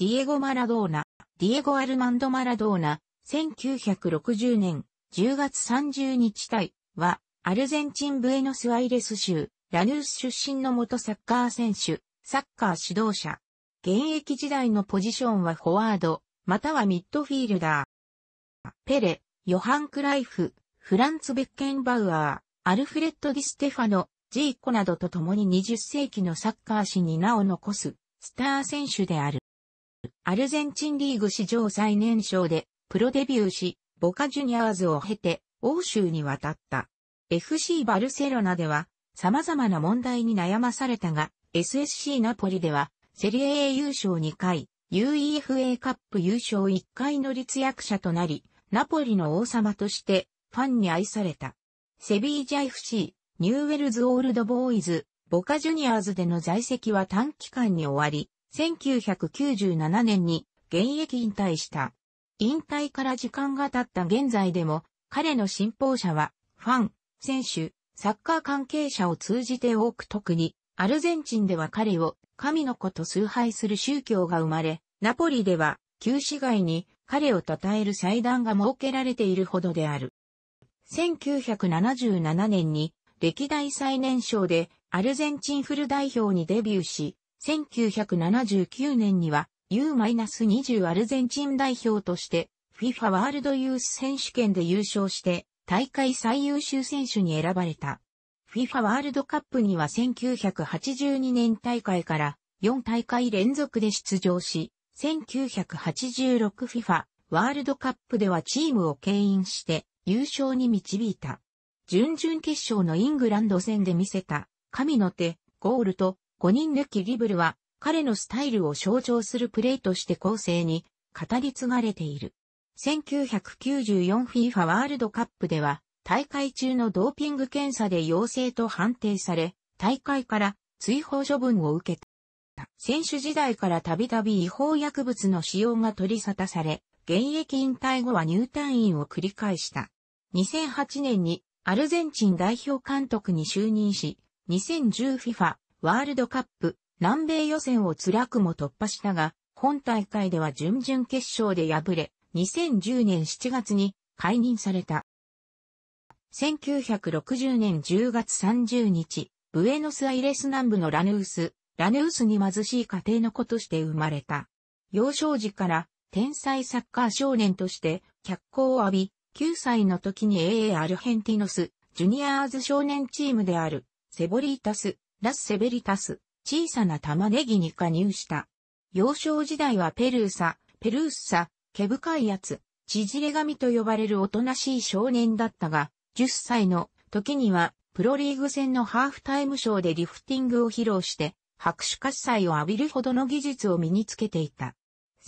ディエゴ・マラドーナ、ディエゴ・アルマンド・マラドーナ、1960年10月30日対は、アルゼンチン・ブエノス・アイレス州、ラヌース出身の元サッカー選手、サッカー指導者。現役時代のポジションはフォワード、またはミッドフィールダー。ペレ、ヨハン・クライフ、フランツ・ベッケンバウアー、アルフレッド・ディ・ステファノ、ジーコなどと共に20世紀のサッカー史に名を残すスター選手である。アルゼンチンリーグ史上最年少でプロデビューし、ボカジュニアーズを経て欧州に渡った。FC バルセロナでは様々な問題に悩まされたが、SSC ナポリではセリエ A 優勝2回、UEFA カップ優勝1回の立役者となり、ナポリの王様としてファンに愛された。セビージャ FC、ニューウェルズオールドボーイズ、ボカジュニアーズでの在籍は短期間に終わり、1997年に現役引退した。引退から時間が経った現在でも、彼の信奉者は、ファン、選手、サッカー関係者を通じて多く特に、アルゼンチンでは彼を神の子と崇拝する宗教が生まれ、ナポリでは、旧市街に彼を称える祭壇が設けられているほどである。1977年に歴代最年少でアルゼンチンフル代表にデビューし、1979年には U-20 アルゼンチン代表として FIFA ワールドユース選手権で優勝して大会最優秀選手に選ばれた。FIFA ワールドカップには1982年大会から4大会連続で出場し、1986FIFA ワールドカップではチームを牽引して優勝に導いた。準々決勝のイングランド戦で見せた神の手、ゴールと5人抜きリブルは彼のスタイルを象徴するプレーとして構成に語り継がれている。1994FIFA ワールドカップでは大会中のドーピング検査で陽性と判定され、大会から追放処分を受けた。選手時代からたびたび違法薬物の使用が取り沙汰され、現役引退後は入退院を繰り返した。2008年にアルゼンチン代表監督に就任し、2010FIFA ワールドカップ南米予選を辛くも突破したが、本大会では準々決勝で敗れ、2010年7月に解任された。1960年10月30日、ブエノスアイレス南部のラヌース、ラヌースに貧しい家庭の子として生まれた。幼少時から天才サッカー少年として脚光を浴び、9歳の時に AA アルヘンティノス、ジュニアーズ少年チームである、セボリータス、ラスセベリタス、小さな玉ねぎに加入した。幼少時代はペルーサ、ペルーサ、毛深いやつ、縮れ髪と呼ばれるおとなしい少年だったが、10歳の時にはプロリーグ戦のハーフタイムショーでリフティングを披露して、拍手喝采を浴びるほどの技術を身につけていた。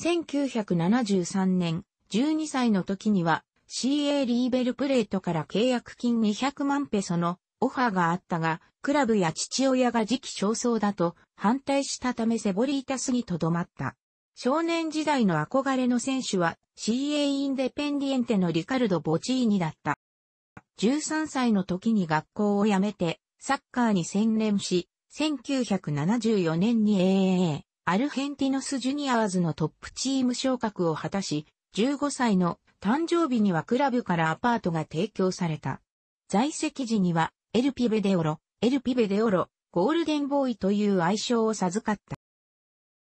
1973年、12歳の時には CA リーベルプレートから契約金200万ペソのオファーがあったが、クラブや父親が時期尚早だと反対したためセボリータスにとどまった。少年時代の憧れの選手は CA インデペンディエンテのリカルド・ボチーニだった。13歳の時に学校を辞めてサッカーに専念し、1974年に AAA、アルヘンティノス・ジュニアーズのトップチーム昇格を果たし、15歳の誕生日にはクラブからアパートが提供された。在籍時にはエルピベデオロ、エルピベデオロ、ゴールデンボーイという愛称を授かっ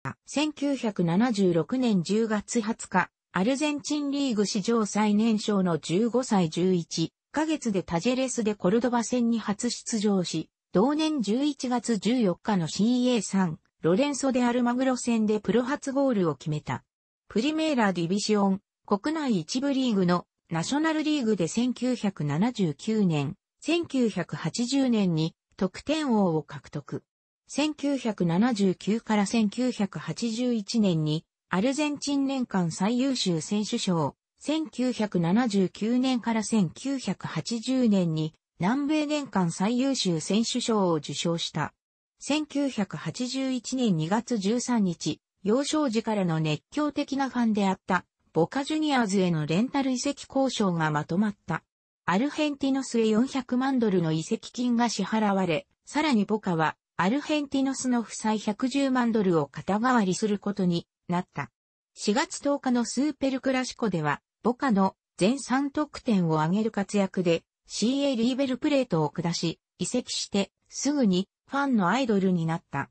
た。1976年10月20日、アルゼンチンリーグ史上最年少の15歳11ヶ月でタジェレスでコルドバ戦に初出場し、同年11月14日の CA3、ロレンソ・デ・アルマグロ戦でプロ初ゴールを決めた。プリメーラ・ディビシオン、国内一部リーグのナショナルリーグで1979年、1980年に得点王を獲得。1979から1981年にアルゼンチン年間最優秀選手賞、1979年から1980年に南米年間最優秀選手賞を受賞した。1981年2月13日、幼少時からの熱狂的なファンであった、ボカジュニアーズへのレンタル移籍交渉がまとまった。アルヘンティノスへ400万ドルの遺跡金が支払われ、さらにボカは、アルヘンティノスの負債110万ドルを肩代わりすることになった。4月10日のスーペルクラシコでは、ボカの全3得点を挙げる活躍で CA リーベルプレートを下し、移籍してすぐにファンのアイドルになった。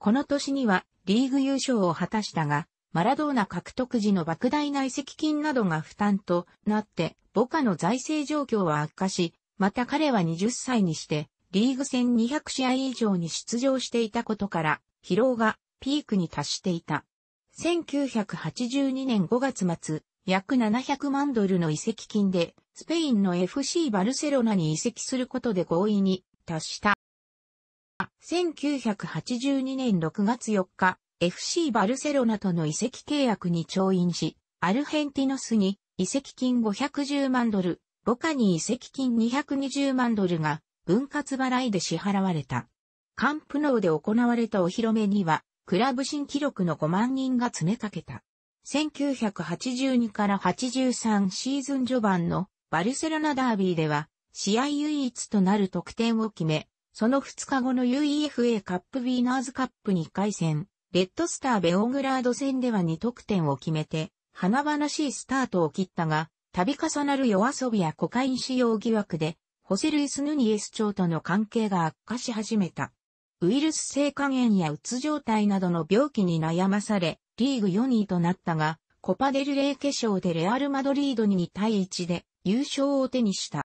この年にはリーグ優勝を果たしたが、マラドーナ獲得時の莫大な移籍金などが負担となって、ボカの財政状況は悪化し、また彼は20歳にして、リーグ戦200試合以上に出場していたことから、疲労がピークに達していた。1982年5月末、約700万ドルの移籍金で、スペインの FC バルセロナに移籍することで合意に達した。1982年6月4日、FC バルセロナとの移籍契約に調印し、アルヘンティノスに移籍金510万ドル、ボカに移籍金220万ドルが分割払いで支払われた。カンプノーで行われたお披露目には、クラブ新記録の5万人が詰めかけた。1982から83シーズン序盤のバルセロナダービーでは、試合唯一となる得点を決め、その2日後の UEFA カップウィーナーズカップ2回戦、レッドスターベオグラード戦では2得点を決めて、華々しいスタートを切ったが、度重なる夜遊びやコカイン使用疑惑で、ホセルイス・ヌニエス長との関係が悪化し始めた。ウイルス性肝炎やうつ状態などの病気に悩まされ、リーグ4位となったが、コパデルレー決勝でレアル・マドリードに2対1で優勝を手にした。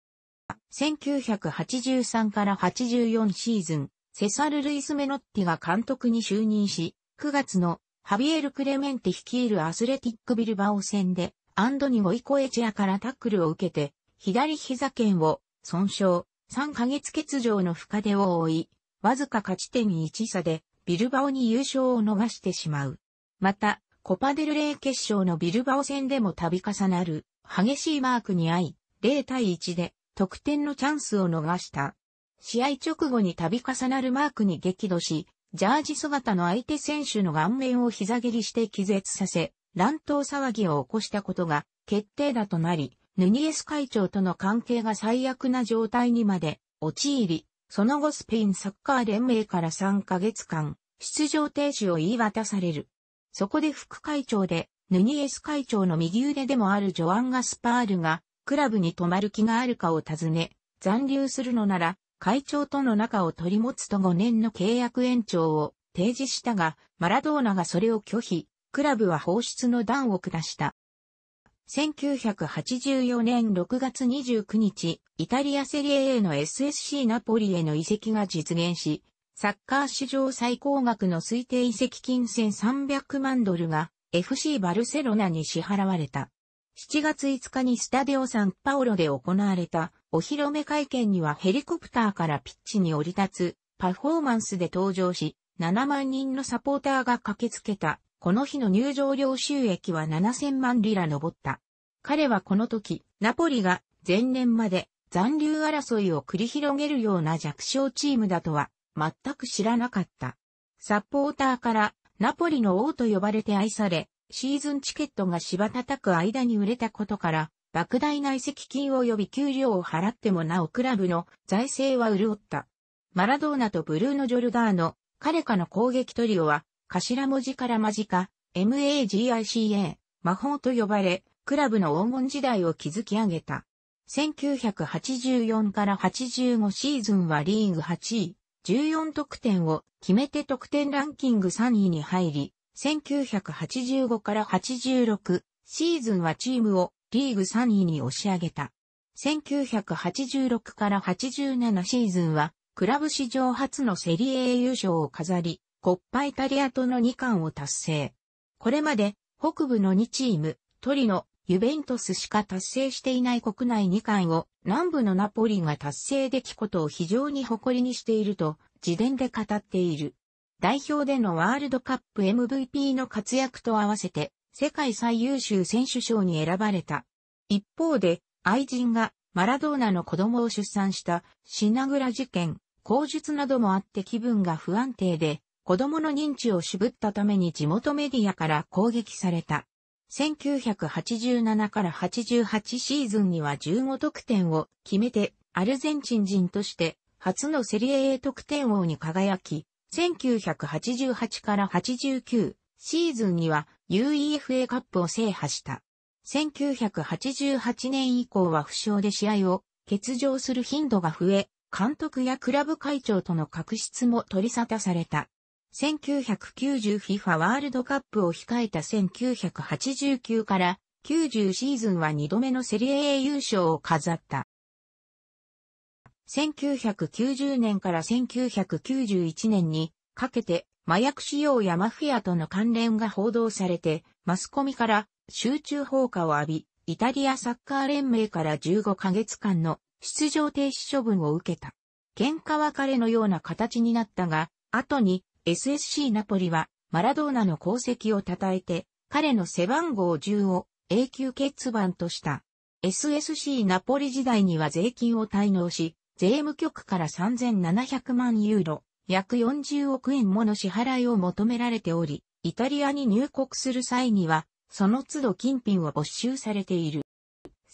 1983から84シーズン、セサル・ルイス・メノッティが監督に就任し、9月のハビエル・クレメンテ率いるアスレティックビルバオ戦でアンドニゴイコエチアからタックルを受けて左膝剣を損傷3ヶ月欠場の深手を負いわずか勝ち点1差でビルバオに優勝を逃してしまう。また、コパデルレー決勝のビルバオ戦でも度重なる激しいマークに遭い、0対1で得点のチャンスを逃した。試合直後に度重なるマークに激怒し、ジャージ姿の相手選手の顔面を膝蹴りして気絶させ、乱闘騒ぎを起こしたことが決定打となり、ヌニエス会長との関係が最悪な状態にまで陥り、その後スペインサッカー連盟から3ヶ月間、出場停止を言い渡される。そこで副会長で、ヌニエス会長の右腕でもあるジョアン・ガスパールが、クラブに泊まる気があるかを尋ね、残留するのなら、会長との仲を取り持つと5年の契約延長を提示したが、マラドーナがそれを拒否、クラブは放出の段を下した。1984年6月29日、イタリアセリエ A の SSC ナポリへの移籍が実現し、サッカー史上最高額の推定移籍金1300万ドルが FC バルセロナに支払われた。7月5日にスタデオサンパオロで行われたお披露目会見にはヘリコプターからピッチに降り立つパフォーマンスで登場し、7万人のサポーターが駆けつけた。この日の入場料収益は7000万リラ上った。彼はこの時、ナポリが前年まで残留争いを繰り広げるような弱小チームだとは全く知らなかった。サポーターからナポリの王と呼ばれて愛され、シーズンチケットが芝叩く間に売れたことから、莫大な遺跡金及び給料を払ってもなおクラブの財政は潤った。マラドーナとブルーノ・ジョルダーノ、彼かの攻撃トリオは、頭文字から間近、MAGICA、魔法と呼ばれ、クラブの黄金時代を築き上げた。1984から85シーズンはリーグ8位、14得点を決めて得点ランキング3位に入り、1985から86シーズンはチームをリーグ3位に押し上げた。1986から87シーズンは、クラブ史上初のセリエ A 優勝を飾り、コッパイタリアとの2冠を達成。これまで、北部の2チーム、トリノ、ユベントスしか達成していない国内2冠を南部のナポリが達成できことを非常に誇りにしていると自伝で語っている。代表でのワールドカップ MVP の活躍と合わせて世界最優秀選手賞に選ばれた。一方で、愛人がマラドーナの子供を出産した品倉事件、口述などもあって気分が不安定で、子供の認知を渋ったために地元メディアから攻撃された。1987から88シーズンには15得点を決めて、アルゼンチン人として初のセリエ A 得点王に輝き、1988から89シーズンには UEFA カップを制覇した。1988年以降は負傷で試合を欠場する頻度が増え、監督やクラブ会長との確執も取り沙汰された。1990FIFA ワールドカップを控えた1989から90シーズンは2度目のセリエ A 優勝を飾った。1990年から1991年にかけて麻薬使用やマフィアとの関連が報道されて、マスコミから集中放火を浴び、イタリアサッカー連盟から15ヶ月間の出場停止処分を受けた。喧嘩別れのような形になったが、後に SSC ナポリはマラドーナの功績を称えて、彼の背番号10を永久欠番とした。SSC ナポリ時代には税金を滞納し、税務局から3700万ユーロ、約40億円もの支払いを求められており、イタリアに入国する際には、その都度金品を没収されている。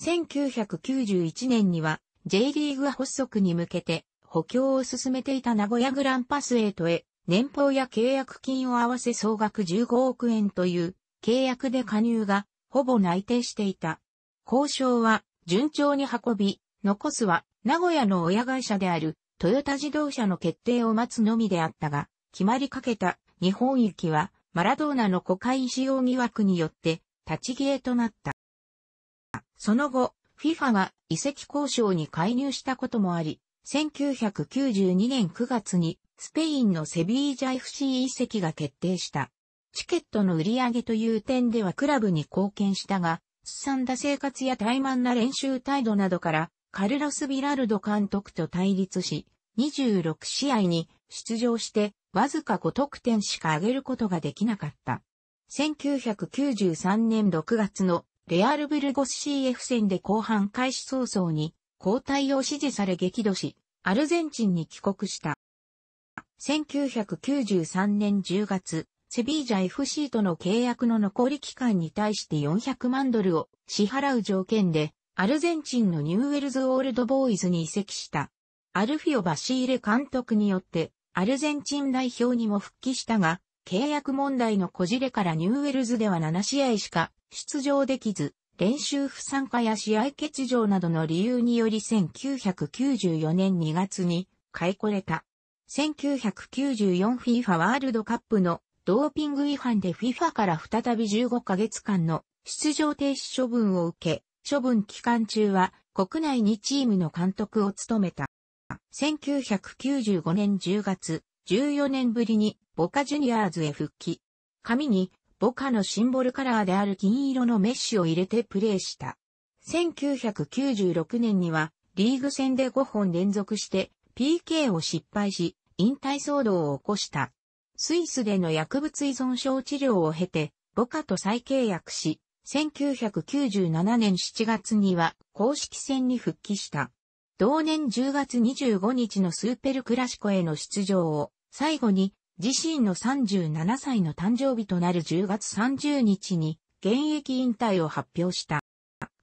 1991年には J リーグ発足に向けて補強を進めていた名古屋グランパスエイトへ年俸や契約金を合わせ総額15億円という契約で加入がほぼ内定していた。交渉は順調に運び、残すは名古屋の親会社であるトヨタ自動車の決定を待つのみであったが、決まりかけた日本行きは、マラドーナのコカイン使用疑惑によって、立ち消えとなった。その後、FIFA は移籍交渉に介入したこともあり、1992年9月にスペインのセビージャ FC 遺跡が決定した。チケットの売り上げという点ではクラブに貢献したが、すさんだ生活や怠慢な練習態度などからカルロス・ビラルド監督と対立し、26試合に出場してわずか5得点しか上げることができなかった。1993年6月のレアル・ブルゴス CF 戦で後半開始早々に交代を指示され激怒し、アルゼンチンに帰国した。1993年10月、セビージャ FC との契約の残り期間に対して400万ドルを支払う条件でアルゼンチンのニューウェルズ・オールドボーイズに移籍した。アルフィオ・バシーレ監督によって、アルゼンチン代表にも復帰したが、契約問題のこじれからニューウェルズでは7試合しか出場できず、練習不参加や試合欠場などの理由により1994年2月に買いこれた。1994FIFA ワールドカップのドーピング違反で FIFA から再び15ヶ月間の出場停止処分を受け、処分期間中は国内2チームの監督を務めた。1995年10月、14年ぶりにボカジュニアーズへ復帰。紙にボカのシンボルカラーである金色のメッシュを入れてプレーした。1996年にはリーグ戦で5本連続して PK を失敗し引退騒動を起こした。スイスでの薬物依存症治療を経てボカと再契約し1997年7月には公式戦に復帰した。同年10月25日のスーペルクラシコへの出場を最後に自身の37歳の誕生日となる10月30日に現役引退を発表した。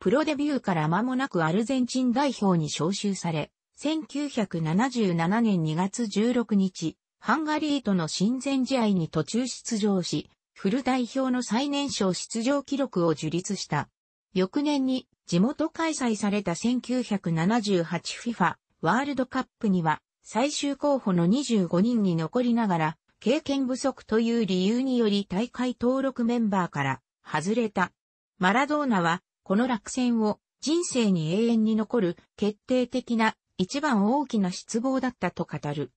プロデビューから間もなくアルゼンチン代表に招集され、1977年2月16日、ハンガリーとの親善試合に途中出場し、フル代表の最年少出場記録を樹立した。翌年に地元開催された 1978FIFA ワールドカップには最終候補の25人に残りながら経験不足という理由により大会登録メンバーから外れた。マラドーナはこの落選を人生に永遠に残る決定的な一番大きな失望だったと語る。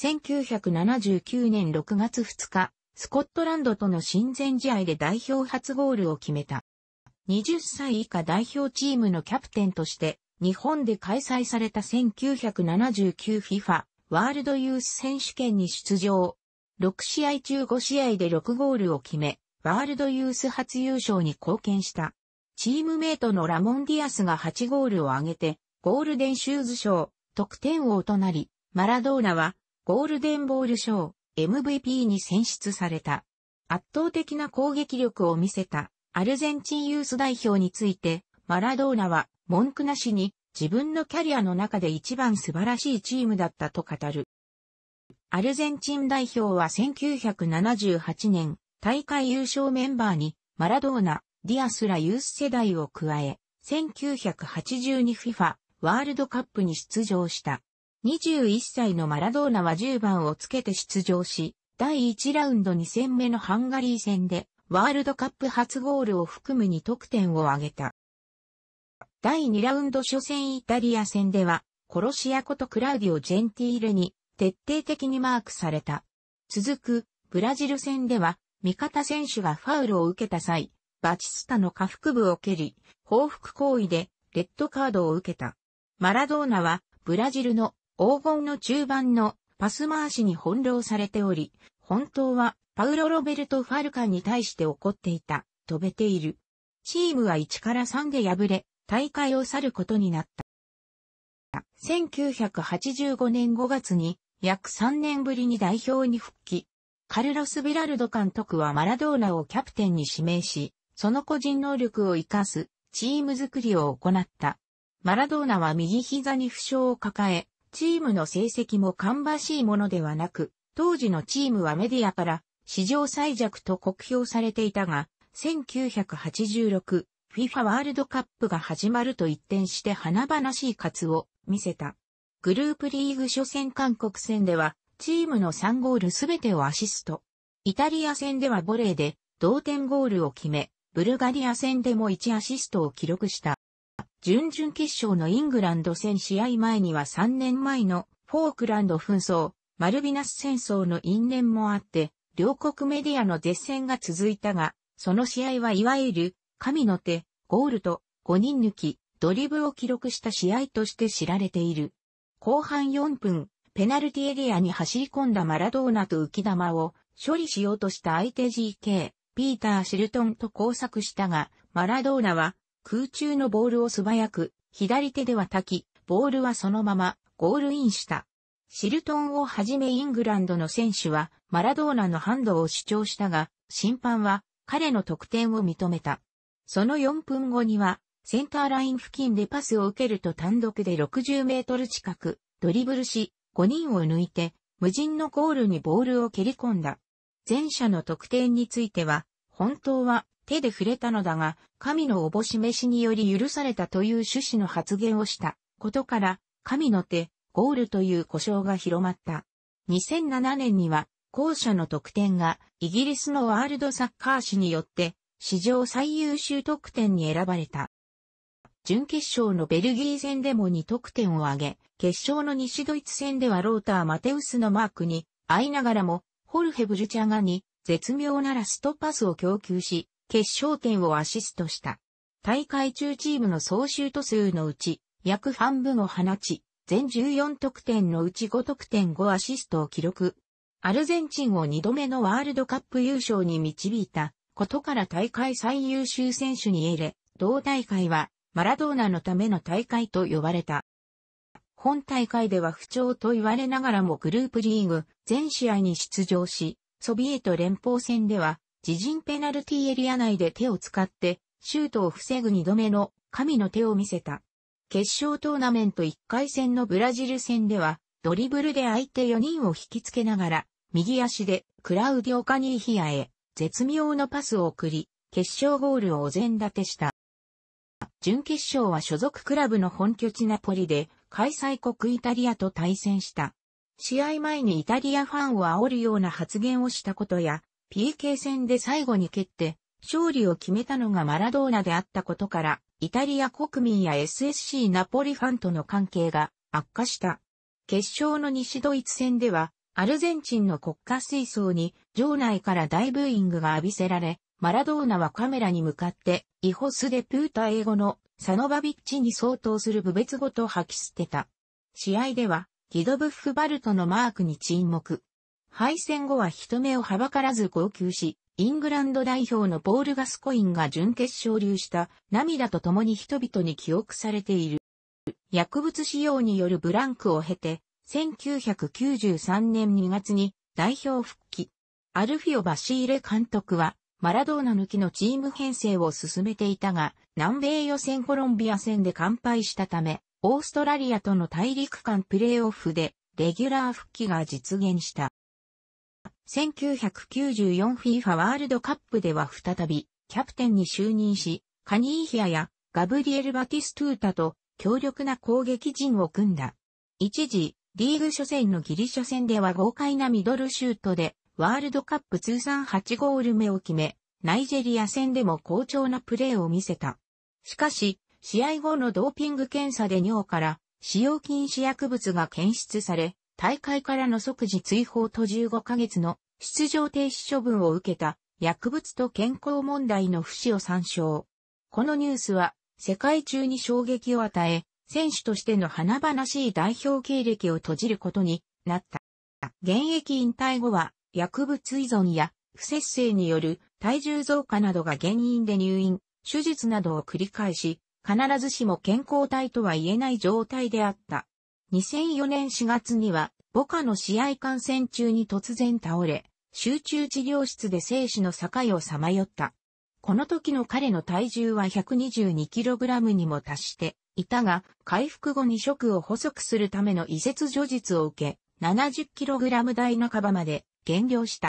1979年6月2日、スコットランドとの親善試合で代表初ゴールを決めた。20歳以下代表チームのキャプテンとして、日本で開催された 1979FIFA ワールドユース選手権に出場。6試合中5試合で6ゴールを決め、ワールドユース初優勝に貢献した。チームメイトのラモン・ディアスが8ゴールを挙げて、ゴールデンシューズ賞、得点王となり、マラドーナは、ゴールデンボール賞、MVP に選出された。圧倒的な攻撃力を見せたアルゼンチンユース代表について、マラドーナは文句なしに自分のキャリアの中で一番素晴らしいチームだったと語る。アルゼンチン代表は1978年大会優勝メンバーにマラドーナ、ディアスラユース世代を加え、1982FIFA ワールドカップに出場した。21歳のマラドーナは10番をつけて出場し、第1ラウンド2戦目のハンガリー戦で、ワールドカップ初ゴールを含む2得点を挙げた。第2ラウンド初戦イタリア戦では、コロシアことクラウディオ・ジェンティールに徹底的にマークされた。続く、ブラジル戦では、味方選手がファウルを受けた際、バチスタの下腹部を蹴り、報復行為で、レッドカードを受けた。マラドーナは、ブラジルの黄金の中盤のパス回しに翻弄されており、本当はパウロ・ロベルト・ファルカンに対して怒っていた、飛べている。チームは1から3で敗れ、大会を去ることになった。1985年5月に約3年ぶりに代表に復帰。カルロス・ビラルド監督はマラドーナをキャプテンに指名し、その個人能力を活かすチーム作りを行った。マラドーナは右膝に負傷を抱え、チームの成績も芳しいものではなく、当時のチームはメディアから史上最弱と酷評されていたが、1986、FIFA ワールドカップが始まると一転して華々しい活を見せた。グループリーグ初戦韓国戦では、チームの3ゴールすべてをアシスト。イタリア戦ではボレーで同点ゴールを決め、ブルガリア戦でも1アシストを記録した。準々決勝のイングランド戦試合前には3年前のフォークランド紛争、マルビナス戦争の因縁もあって、両国メディアの絶戦が続いたが、その試合はいわゆる、神の手、ゴールと5人抜き、ドリブを記録した試合として知られている。後半4分、ペナルティエリアに走り込んだマラドーナと浮き玉を処理しようとした相手 GK、ピーター・シルトンと交錯したが、マラドーナは空中のボールを素早く、左手では滝、ボールはそのまま、ゴールインした。シルトンをはじめイングランドの選手は、マラドーナのハンドを主張したが、審判は、彼の得点を認めた。その4分後には、センターライン付近でパスを受けると単独で60メートル近く、ドリブルし、5人を抜いて、無人のゴールにボールを蹴り込んだ。前者の得点については、本当は手で触れたのだが、神のおぼし召しにより許されたという趣旨の発言をしたことから、神の手、ゴールという呼称が広まった。2007年には、後者の得点がイギリスのワールドサッカー誌によって史上最優秀得点に選ばれた。準決勝のベルギー戦でも2得点を挙げ、決勝の西ドイツ戦ではローター・マテウスのマークに、会いながらも、ホルヘ・ブルチャガに絶妙なラストパスを供給し、決勝点をアシストした。大会中チームの総シュート数のうち、約半分を放ち、全14得点のうち5得点5アシストを記録。アルゼンチンを2度目のワールドカップ優勝に導いたことから大会最優秀選手に入れ、同大会はマラドーナのための大会と呼ばれた。本大会では不調と言われながらもグループリーグ全試合に出場し、ソビエト連邦戦では自陣ペナルティエリア内で手を使って、シュートを防ぐ二度目の神の手を見せた。決勝トーナメント1回戦のブラジル戦では、ドリブルで相手4人を引きつけながら、右足でクラウディオ・カニーヒアへ絶妙のパスを送り、決勝ゴールをお膳立てした。準決勝は所属クラブの本拠地ナポリで開催国イタリアと対戦した。試合前にイタリアファンを煽るような発言をしたことや、PK 戦で最後に蹴って、勝利を決めたのがマラドーナであったことから、イタリア国民や SSC ナポリファンとの関係が悪化した。決勝の西ドイツ戦では、アルゼンチンの国家水槽に場内から大ブーイングが浴びせられ、マラドーナはカメラに向かって、イホスでプータ英語のサノバビッチに相当する部別語と吐き捨てた。試合では、ギドブッフバルトのマークに沈黙。敗戦後は人目をはばからず号泣し、イングランド代表のポール・ガスコインが準決勝流した涙と共に人々に記憶されている。薬物使用によるブランクを経て、1993年2月に代表復帰。アルフィオ・バシーレ監督は、マラドーナ抜きのチーム編成を進めていたが、南米予選コロンビア戦で完敗したため、オーストラリアとの大陸間プレーオフで、レギュラー復帰が実現した。1994FIFA ワールドカップでは再びキャプテンに就任し、カニーヒアやガブリエル・バティストゥータと強力な攻撃陣を組んだ。一時、リーグ初戦のギリシャ戦では豪快なミドルシュートで、ワールドカップ通算8ゴール目を決め、ナイジェリア戦でも好調なプレーを見せた。しかし、試合後のドーピング検査で尿から使用禁止薬物が検出され、大会からの即時追放と15ヶ月の出場停止処分を受けた薬物と健康問題の不死を参照。このニュースは世界中に衝撃を与え、選手としての華々しい代表経歴を閉じることになった。現役引退後は薬物依存や不節制による体重増加などが原因で入院、手術などを繰り返し、必ずしも健康体とは言えない状態であった。2004年4月には、母家の試合観戦中に突然倒れ、集中治療室で生死の境をさまよった。この時の彼の体重は 122kg にも達していたが、回復後に食を細くするための移設除術を受け、70kg 台半ばまで減量した。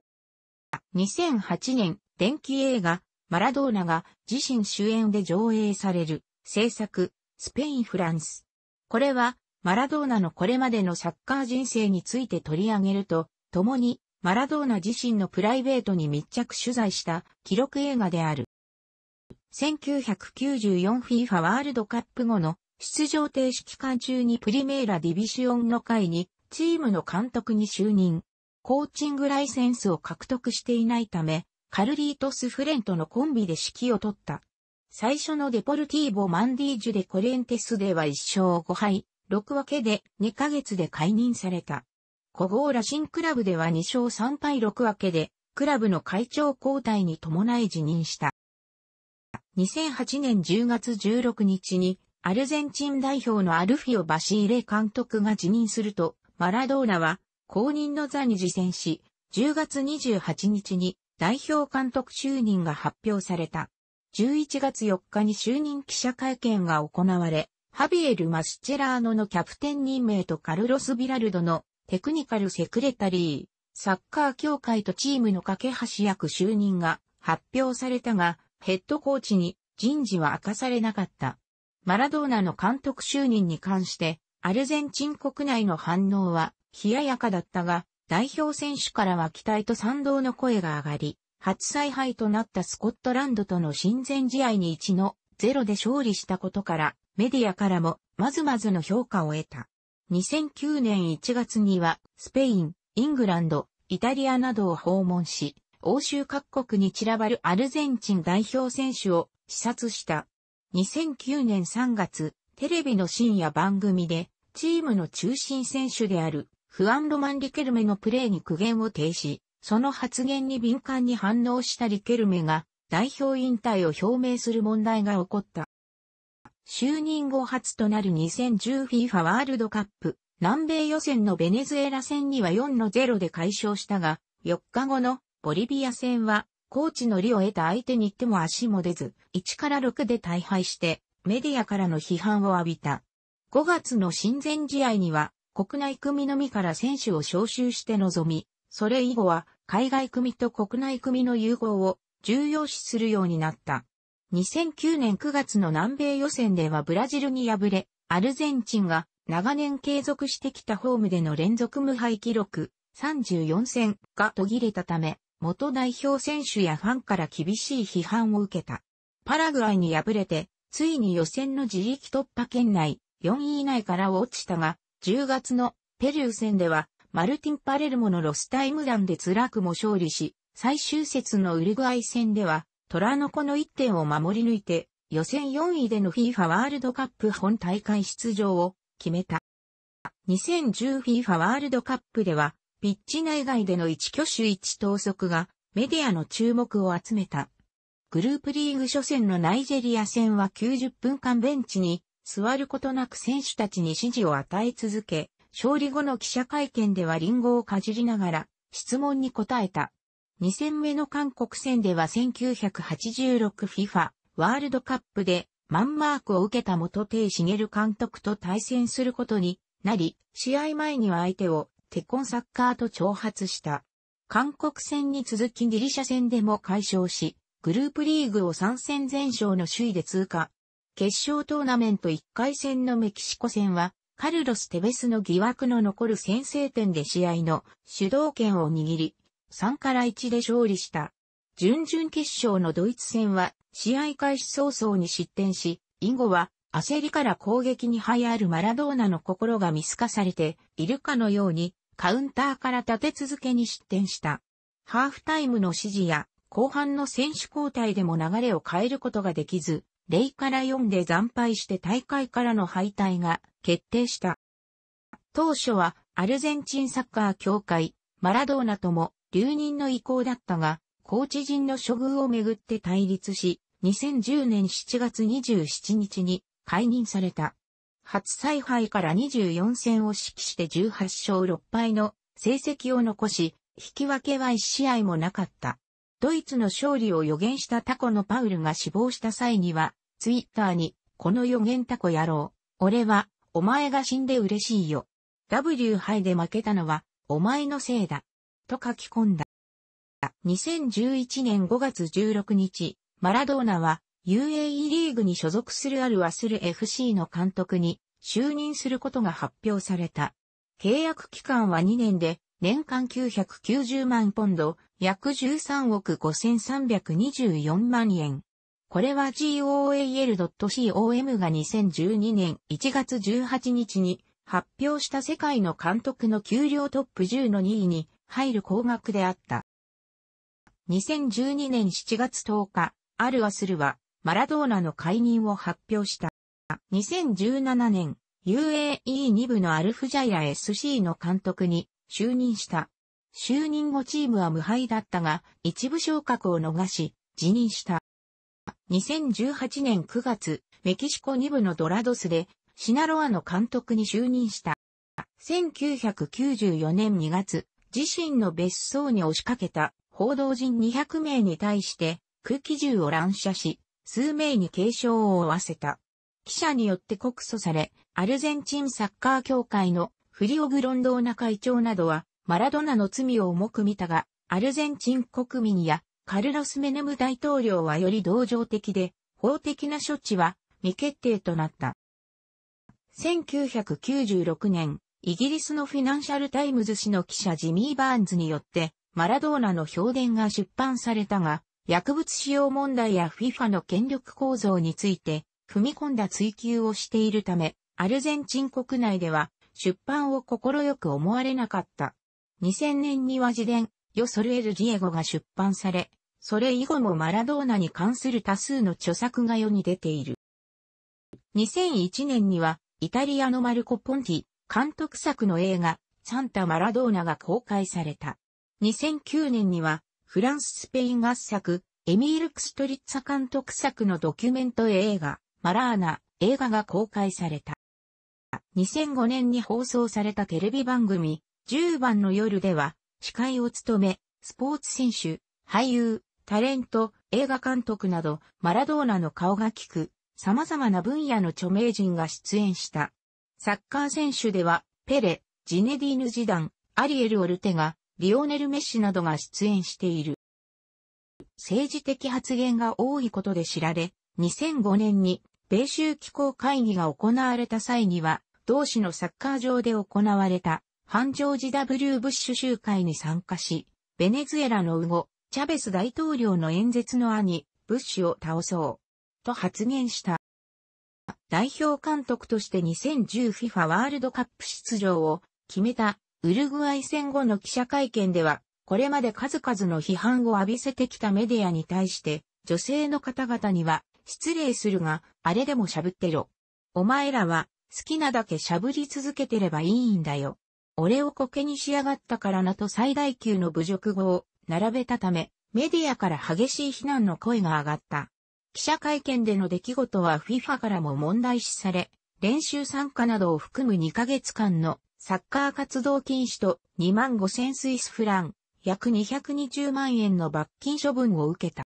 2008年、電気映画、マラドーナが自身主演で上映される、制作、スペイン・フランス。これは、マラドーナのこれまでのサッカー人生について取り上げると、共にマラドーナ自身のプライベートに密着取材した記録映画である。1994FIFA ワールドカップ後の出場停止期間中にプリメーラディビシオンの会にチームの監督に就任。コーチングライセンスを獲得していないため、カルリートス・フレンとのコンビで指揮を取った。最初のデポルティーボ・マンディージュでコレンテスでは1勝5敗、6分けで2ヶ月で解任された。古豪羅新クラブでは2勝3敗6分けで、クラブの会長交代に伴い辞任した。2008年10月16日に、アルゼンチン代表のアルフィオ・バシーレ監督が辞任すると、マラドーナは公認の座に自選し、10月28日に代表監督就任が発表された。11月4日に就任記者会見が行われ、ハビエル・マスチェラーノのキャプテン任命とカルロス・ビラルドのテクニカルセクレタリー、サッカー協会とチームの架け橋役就任が発表されたが、ヘッドコーチに人事は明かされなかった。マラドーナの監督就任に関して、アルゼンチン国内の反応は冷ややかだったが、代表選手からは期待と賛同の声が上がり、初采配となったスコットランドとの親善試合に1の0で勝利したことから、メディアからもまずまずの評価を得た。2009年1月にはスペイン、イングランド、イタリアなどを訪問し、欧州各国に散らばるアルゼンチン代表選手を視察した。2009年3月、テレビの深夜番組で、チームの中心選手である、フアン・ロマン・リケルメのプレーに苦言を呈し、その発言に敏感に反応したリケルメが、代表引退を表明する問題が起こった。就任後初となる 2010FIFA ワールドカップ南米予選のベネズエラ戦には4の0で解消したが、4日後のボリビア戦は、コーチの利を得た相手にっても足も出ず、1から6で大敗して、メディアからの批判を浴びた。5月の親善試合には、国内組のみから選手を招集して臨み、それ以後は海外組と国内組の融合を重要視するようになった。2009年9月の南米予選ではブラジルに敗れ、アルゼンチンが長年継続してきたホームでの連続無敗記録34戦が途切れたため、元代表選手やファンから厳しい批判を受けた。パラグアイに敗れて、ついに予選の自力突破圏内4位以内から落ちたが、10月のペルー戦では、マルティン・パレルモのロスタイム弾で辛くも勝利し、最終節のウルグアイ戦では、虎の子の1点を守り抜いて、予選4位での FIFA ワールドカップ本大会出場を決めた。2010FIFA ワールドカップでは、ピッチ内外での一挙手一投足がメディアの注目を集めた。グループリーグ初戦のナイジェリア戦は90分間ベンチに座ることなく選手たちに指示を与え続け、勝利後の記者会見ではリンゴをかじりながら質問に答えた。2戦目の韓国戦では 1986FIFA ワールドカップでマンマークを受けた元帝茂監督と対戦することになり、試合前には相手をテコンサッカーと挑発した。韓国戦に続きギリシャ戦でも解消し、グループリーグを3戦全勝の首位で通過。決勝トーナメント1回戦のメキシコ戦は、カルロス・テベスの疑惑の残る先制点で試合の主導権を握り、3から1で勝利した。準々決勝のドイツ戦は、試合開始早々に失点し、以後は、焦りから攻撃に流あるマラドーナの心が見透かされて、いるかのように、カウンターから立て続けに失点した。ハーフタイムの指示や、後半の選手交代でも流れを変えることができず、0から4で惨敗して大会からの敗退が決定した。当初はアルゼンチンサッカー協会、マラドーナとも留任の意向だったが、高知人の処遇をめぐって対立し、2010年7月27日に解任された。初采配から24戦を指揮して18勝6敗の成績を残し、引き分けは1試合もなかった。ドイツの勝利を予言したタコのパウルが死亡した際には、ツイッターに、この予言タコ野郎、俺は、お前が死んで嬉しいよ。W 杯で負けたのは、お前のせいだ。と書き込んだ。2011年5月16日、マラドーナは UAE リーグに所属するアルワスル FC の監督に就任することが発表された。契約期間は2年で年間990万ポンド、約13億5324万円。これは goal.com が2012年1月18日に発表した世界の監督の給料トップ10の2位に入る高額であった。2012年7月10日、アルアスルはマラドーナの解任を発表した。2017年、UAE2 部のアルフジャイラ SC の監督に就任した。就任後チームは無敗だったが、一部昇格を逃し、辞任した。2018年9月、メキシコ2部のドラドスで、シナロアの監督に就任した。1994年2月、自身の別荘に押しかけた報道陣200名に対して空気銃を乱射し、数名に軽傷を負わせた。記者によって告訴され、アルゼンチンサッカー協会のフリオグロンドーナ会長などは、マラドナの罪を重く見たが、アルゼンチン国民やカルロス・メネム大統領はより同情的で、法的な処置は未決定となった。1996年、イギリスのフィナンシャルタイムズ氏の記者ジミー・バーンズによって、マラドーナの評伝が出版されたが、薬物使用問題や FIFA の権力構造について、踏み込んだ追求をしているため、アルゼンチン国内では出版を快く思われなかった。2000年には自伝、ヨソルエル・ディエゴが出版され、それ以後もマラドーナに関する多数の著作が世に出ている。2001年には、イタリアのマルコ・ポンティ、監督作の映画、サンタ・マラドーナが公開された。2009年には、フランス・スペイン合作、エミール・クストリッツァ監督作のドキュメント映画、マラーナ、映画が公開された。2005年に放送されたテレビ番組、10番の夜では、司会を務め、スポーツ選手、俳優、タレント、映画監督など、マラドーナの顔が利く、様々な分野の著名人が出演した。サッカー選手では、ペレ、ジネディーヌ・ジダン、アリエル・オルテガ、リオネル・メッシなどが出演している。政治的発言が多いことで知られ、2005年に米州機構会議が行われた際には、同市のサッカー場で行われた、繁盛寺 W ブッシュ集会に参加し、ベネズエラのウゴ、チャベス大統領の演説の兄、ブッシュを倒そう、と発言した。代表監督として 2010FIFA ワールドカップ出場を決めたウルグアイ戦後の記者会見では、これまで数々の批判を浴びせてきたメディアに対して、女性の方々には、失礼するが、あれでもしゃぶってろ。お前らは、好きなだけしゃぶり続けてればいいんだよ。俺をコケにしやがったからなと最大級の侮辱語を並べたため、メディアから激しい非難の声が上がった。記者会見での出来事は FIFA からも問題視され、練習参加などを含む2ヶ月間のサッカー活動禁止と2万5千スイスフラン、約220万円の罰金処分を受けた。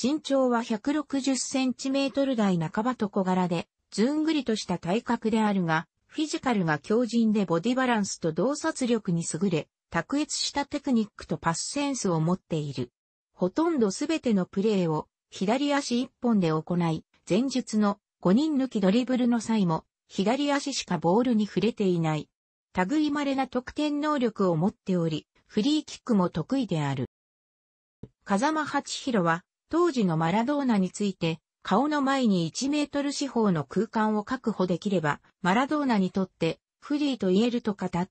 身長は160センチメートル台半ばと小柄で、ずんぐりとした体格であるが、フィジカルが強靭でボディバランスと洞察力に優れ、卓越したテクニックとパスセンスを持っている。ほとんどすべてのプレーを左足一本で行い、前述の5人抜きドリブルの際も、左足しかボールに触れていない。類稀な得点能力を持っており、フリーキックも得意である。風間八弘は、当時のマラドーナについて、顔の前に1メートル四方の空間を確保できれば、マラドーナにとってフリーと言えると語った。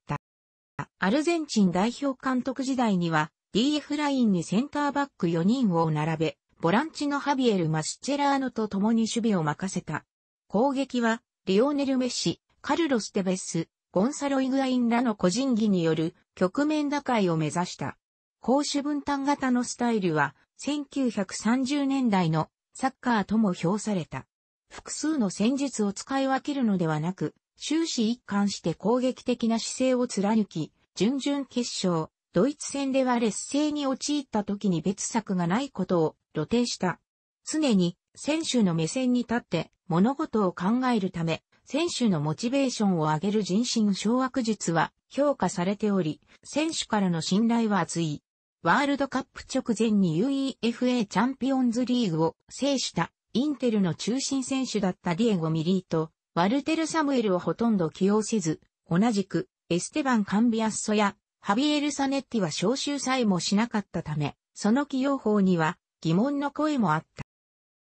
アルゼンチン代表監督時代には、DF ラインにセンターバック4人を並べ、ボランチのハビエル・マスチェラーノと共に守備を任せた。攻撃は、リオネル・メッシ、カルロス・テベス、ゴンサロ・イグアインらの個人技による局面打開を目指した。攻守分担型のスタイルは、1930年代のサッカーとも評された。複数の戦術を使い分けるのではなく、終始一貫して攻撃的な姿勢を貫き、準々決勝、ドイツ戦では劣勢に陥った時に別策がないことを露呈した。常に選手の目線に立って物事を考えるため、選手のモチベーションを上げる人心掌握術は評価されており、選手からの信頼は厚い。ワールドカップ直前に UEFA チャンピオンズリーグを制したインテルの中心選手だったディエゴ・ミリーとワルテル・サムエルをほとんど起用せず、同じくエステバン・カンビアッソやハビエル・サネッティは招集さえもしなかったため、その起用法には疑問の声もあっ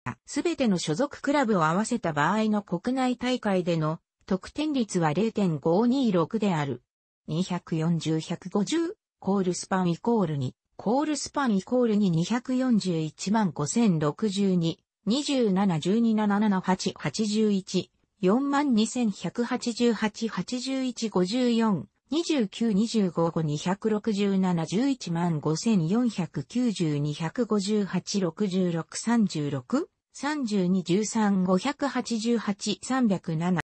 た。すべての所属クラブを合わせた場合の国内大会での得点率は0.526である。240-150コールスパンイコール2、コールスパンイコールに241万5062、271277881421888854 2925-267-11 5490-258-6636-36? 32-13-588-307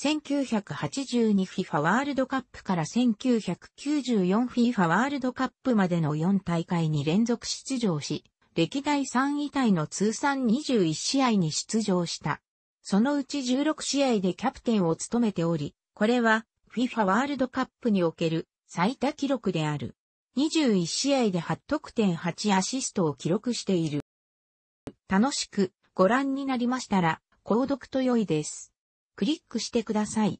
1982FIFA ワールドカップから 1994FIFA ワールドカップまでの4大会に連続出場し、歴代3位タイの通算21試合に出場した。そのうち16試合でキャプテンを務めており、これは FIFA ワールドカップにおける最多記録である。21試合で8得点8アシストを記録している。楽しくご覧になりましたら、購読と良いです。クリックしてください。